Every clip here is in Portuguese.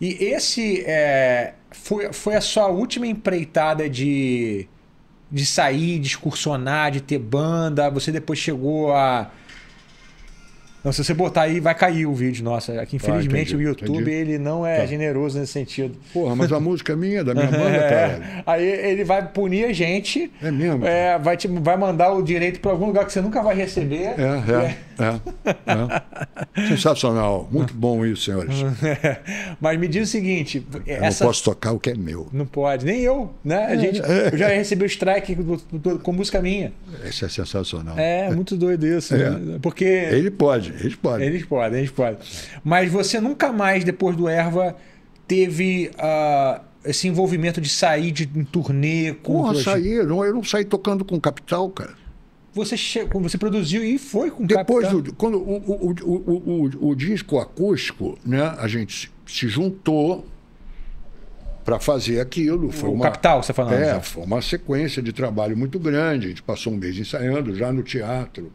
E esse é, foi, foi a sua última empreitada de, de sair, de excursionar, de ter banda. Você depois chegou a não, se você botar aí, vai cair o vídeo, nossa. Aqui, é infelizmente, ah, entendi, o YouTube entendi. ele não é tá. generoso nesse sentido. Porra, mas a música é minha, da minha banda, cara. É. Aí ele vai punir a gente. É mesmo? É, vai, te, vai mandar o direito para algum lugar que você nunca vai receber. É, é. é. é, é. Sensacional. Muito bom isso, senhores. mas me diz o seguinte. Eu essa... não posso tocar o que é meu. Não pode, nem eu, né? A gente, Eu já recebi o strike com música minha. Isso é sensacional. É, muito doido isso. Né? Porque. Ele pode eles podem. Eles podem, eles podem. Mas você nunca mais, depois do Erva, teve uh, esse envolvimento de sair de, em turnê com. Porra, saí, eu não, eu não saí tocando com Capital, cara. Você, che... você produziu e foi com Depois Capital? Depois, quando o, o, o, o, o disco acústico, né, a gente se juntou para fazer aquilo. Foi o uma, Capital, você tá falando. É, já. Então. foi uma sequência de trabalho muito grande. A gente passou um mês ensaiando já no teatro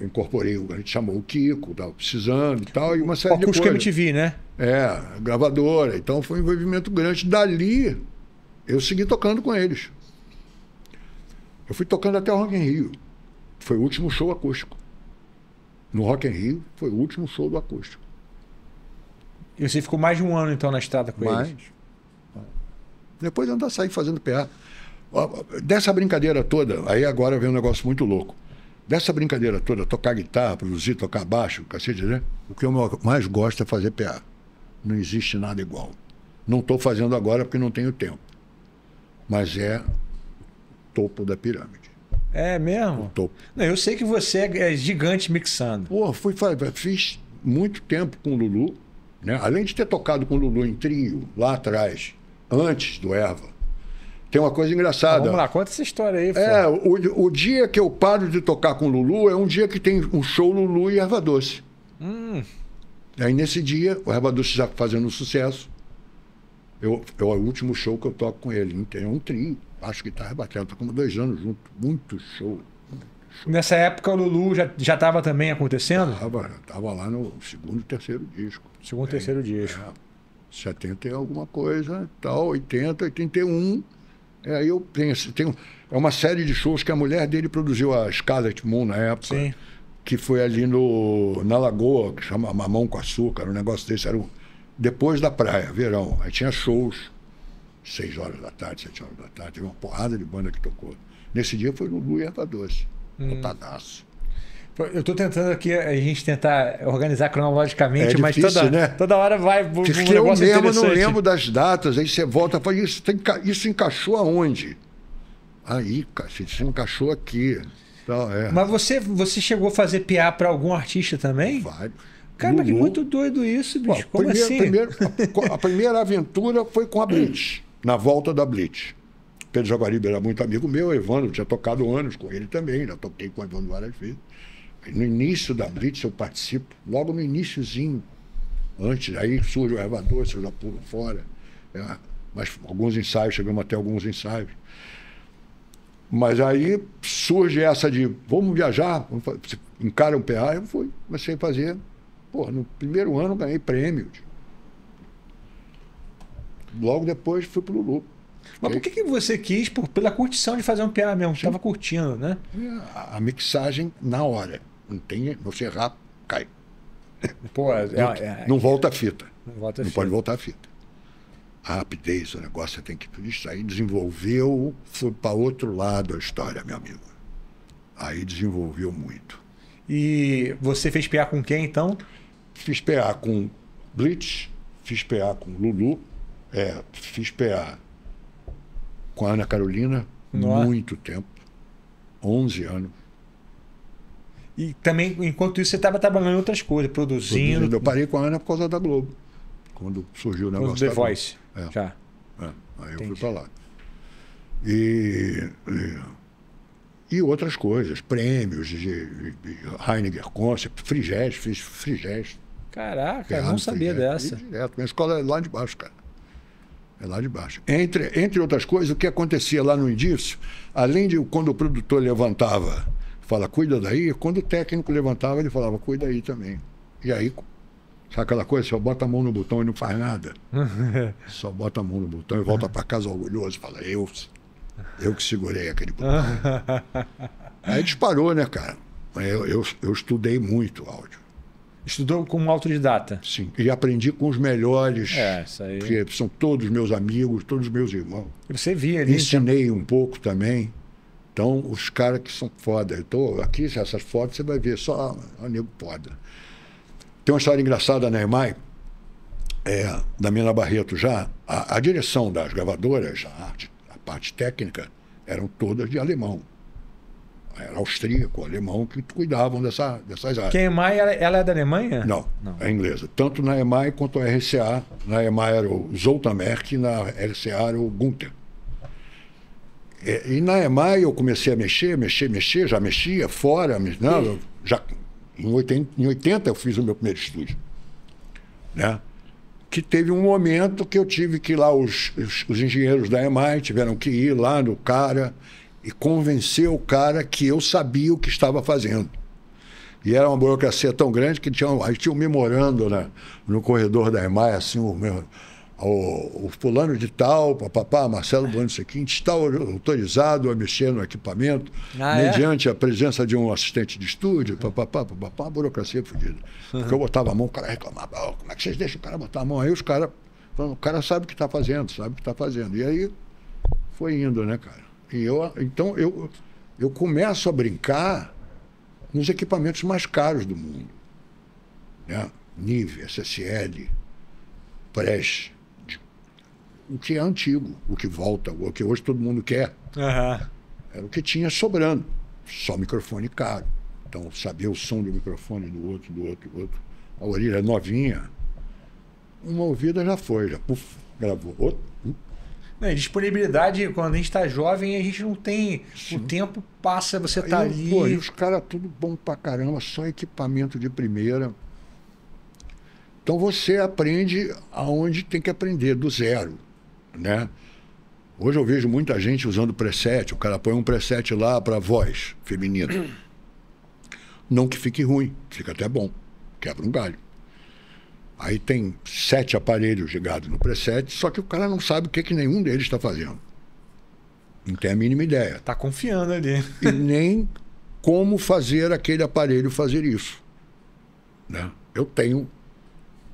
incorporei, a gente chamou o Kiko, estava precisando e tal, e uma série o de é coisas. MTV, né? É, gravadora. Então foi um envolvimento grande. Dali, eu segui tocando com eles. Eu fui tocando até o Rock in Rio. Foi o último show acústico. No Rock in Rio, foi o último show do acústico. E você ficou mais de um ano, então, na estrada com mais. eles? Depois a sair fazendo PA. Dessa brincadeira toda, aí agora vem um negócio muito louco. Dessa brincadeira toda, tocar guitarra, produzir, tocar baixo, cacete, né? O que eu mais gosto é fazer PA. Não existe nada igual. Não estou fazendo agora porque não tenho tempo. Mas é topo da pirâmide. É mesmo? O topo. Não, eu sei que você é, é gigante mixando. Pô, fui, fiz muito tempo com o Lulu. Né? Além de ter tocado com o Lulu em trio lá atrás, antes do Erva, tem uma coisa engraçada. vamos lá, conta essa história aí. É, o, o, dia que eu paro de tocar com Lulu é um dia que tem um show Lulu e Erva Doce. Hum. Aí nesse dia, o Erva Doce já fazendo um sucesso. Eu, eu, é o último show que eu toco com ele. É um trio. Acho que tá rebatendo. Estou tá como dois anos junto. Muito show. Nessa época o Lulu já estava também acontecendo? Tava, tava lá no segundo terceiro disco. Segundo e terceiro é, disco. É, 70 e alguma coisa, tal, 80, 81. É, eu penso, tem é uma série de shows que a mulher dele produziu, a Scarlet Moon, na época. Sim. Que foi ali no, na Lagoa, que chama Mamão com Açúcar, um negócio desse. Era um depois da praia, verão. Aí tinha shows, seis horas da tarde, sete horas da tarde. Teve uma porrada de banda que tocou. Nesse dia foi no Lulu e Erva Doce. Hum. Lotadaço. Eu estou tentando aqui a gente tentar organizar cronologicamente, é difícil, mas toda, né? toda hora vai um Porque eu mesmo não lembro das datas, aí você volta e fala, isso, tem, isso encaixou aonde? Aí, cacete, isso encaixou aqui. Então, é. Mas você, você chegou a fazer PA para algum artista também? Vários. Cara, Lulu. mas que muito doido isso, bicho. Pô, Como primeira, assim? Primeira, a, a, primeira aventura foi com a Blitz, na volta da Blitz. Pedro Jaguaribe era muito amigo meu, Evandro, tinha tocado anos com ele também, já toquei com o Evandro várias vezes no início da Blitz eu participo, logo no iníciozinho, antes, aí surge o elevador, se eu já pulo fora. É, mas alguns ensaios, chegamos até alguns ensaios. Mas aí surge essa de vamos viajar, vamos encara um PA, eu fui, comecei a fazer. Pô, no primeiro ano ganhei prêmio. Tipo. Logo depois fui pro Lulu. Mas por que, que você quis? Por, pela curtição de fazer um PA mesmo, estava curtindo, né? É, a mixagem na hora. Não tem, você errar, cai. Pô, é, não, é, é, não, volta a fita. Não, volta a não fita. pode voltar a fita. A rapidez, o negócio, você tem que isso aí. Desenvolveu, foi para outro lado a história, meu amigo. Aí desenvolveu muito. E você fez PA com quem, então? Fiz PA com Blitz, fiz PA com Lulu, é, fiz PA com a Ana Carolina, Nossa. muito tempo, 11 anos e também, enquanto isso, você estava trabalhando em outras coisas, produzindo. produzindo. Eu parei com a Ana por causa da Globo. Quando surgiu o negócio. Quando The Voice. É. Já. É. Aí Entendi. eu fui para lá. E, e, e, outras coisas, prêmios de, de, de Heinegger Concept, Frigés, fiz Frigés. Caraca, eu não sabia Frigés, dessa. Direto. Minha escola é lá de baixo, cara. É lá de baixo. Entre, entre outras coisas, o que acontecia lá no indício, além de quando o produtor levantava fala, cuida daí. Quando o técnico levantava, ele falava, cuida aí também. E aí, sabe aquela coisa? Só bota a mão no botão e não faz nada. só bota a mão no botão e volta para casa orgulhoso. Fala, eu, eu que segurei aquele botão. aí disparou, né, cara? Eu, eu, eu estudei muito áudio. Estudou como autodidata? Sim. E aprendi com os melhores. É, isso aí. Que são todos meus amigos, todos meus irmãos. Você via ali. Ensinei então... um pouco também. Então, os caras que são foda. Então, aqui, essas fotos, você vai ver só ah, o nego foda. Tem uma história engraçada na né, EMAI, é, da Mina Barreto já. A, a direção das gravadoras, a arte, a parte técnica, eram todas de alemão era austríaco, alemão, que cuidavam dessa, dessas áreas. Quem é EMAI, ela, ela é da Alemanha? Não, Não, é inglesa. Tanto na EMAI quanto na RCA. Na EMAI era o Zoltan e na RCA era o Gunther. É, e na EMAI eu comecei a mexer, mexer, mexer, já mexia, fora, não, né, já, em, 80, em 80 eu fiz o meu primeiro estúdio. Né? Que teve um momento que eu tive que ir lá, os, os, os engenheiros da EMAI tiveram que ir lá no cara e convencer o cara que eu sabia o que estava fazendo. E era uma burocracia tão grande que tinha, gente tinha um memorando né, no corredor da EMAI, assim, o meu o, o fulano de tal, papapá, Marcelo Bueno Sequinte, está autorizado a mexer no equipamento ah, é? mediante é? a presença de um assistente de estúdio, papapá, papapá, uma burocracia é fodida. Porque eu botava a mão, o cara reclamava, oh, como é que vocês deixam o cara botar a mão? Aí os caras falando, o cara sabe o que está fazendo, sabe o que está fazendo. E aí foi indo, né, cara? E eu, então eu, eu começo a brincar nos equipamentos mais caros do mundo. Né? Nive, SSL, Preste, o que é antigo, o que volta, o que hoje todo mundo quer. Uhum. Era o que tinha sobrando. Só microfone caro. Então, saber o som do microfone do outro, do outro, do outro. A orelha novinha, uma ouvida já foi, já puf, gravou. Outro, hum. não, disponibilidade, quando a gente está jovem, a gente não tem. Sim. O tempo passa, você está ali. Pô, e os caras tudo bom pra caramba, só equipamento de primeira. Então você aprende aonde tem que aprender, do zero né? Hoje eu vejo muita gente usando preset, o cara põe um preset lá para voz feminina. Não que fique ruim, fica até bom, quebra um galho. Aí tem sete aparelhos ligados no preset, só que o cara não sabe o que, que nenhum deles está fazendo. Não tem a mínima ideia. Está confiando ali. E nem como fazer aquele aparelho fazer isso. Né? Eu tenho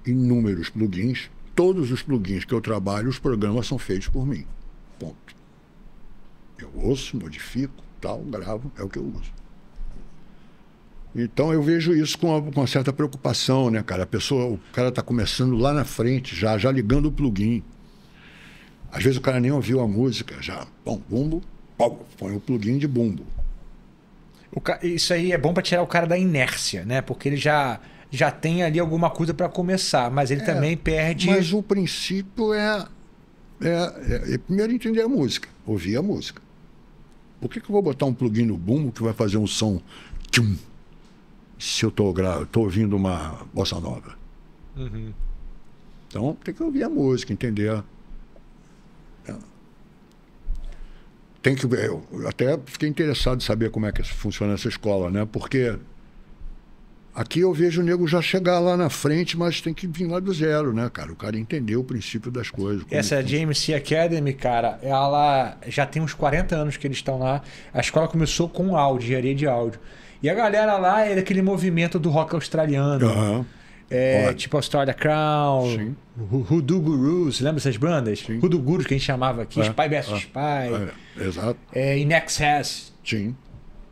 inúmeros plugins todos os plugins que eu trabalho, os programas são feitos por mim. Ponto. Eu ouço, modifico, tal, gravo, é o que eu uso. Então eu vejo isso com uma, com uma certa preocupação, né, cara? A pessoa, o cara está começando lá na frente, já, já ligando o plugin. Às vezes o cara nem ouviu a música, já, bom, bumbo, põe o plugin de bumbo. Ca... Isso aí é bom para tirar o cara da inércia, né? Porque ele já já tem ali alguma coisa para começar, mas ele é, também perde. Mas o princípio é, é, é, é, primeiro entender a música, ouvir a música. Por que, que eu vou botar um plugin no bumbo que vai fazer um som tchum, se eu estou ouvindo uma bossa nova? Uhum. Então tem que ouvir a música, entender. É. Tem que eu até fiquei interessado em saber como é que funciona essa escola, né? Porque Aqui eu vejo o nego já chegar lá na frente, mas tem que vir lá do zero, né, cara? O cara entendeu o princípio das coisas. Essa é JMC Academy, cara, ela já tem uns 40 anos que eles estão lá. A escola começou com áudio, engenharia de áudio. E a galera lá era é aquele movimento do rock australiano. Uhum. É, Story tipo Australia Crown, Sim. Hoodoo Gurus, lembra essas bandas? Sim. Hoodoo Gurus que a gente chamava aqui, é, Spy vs é, Spy. É, exato. É, In Excess. Sim.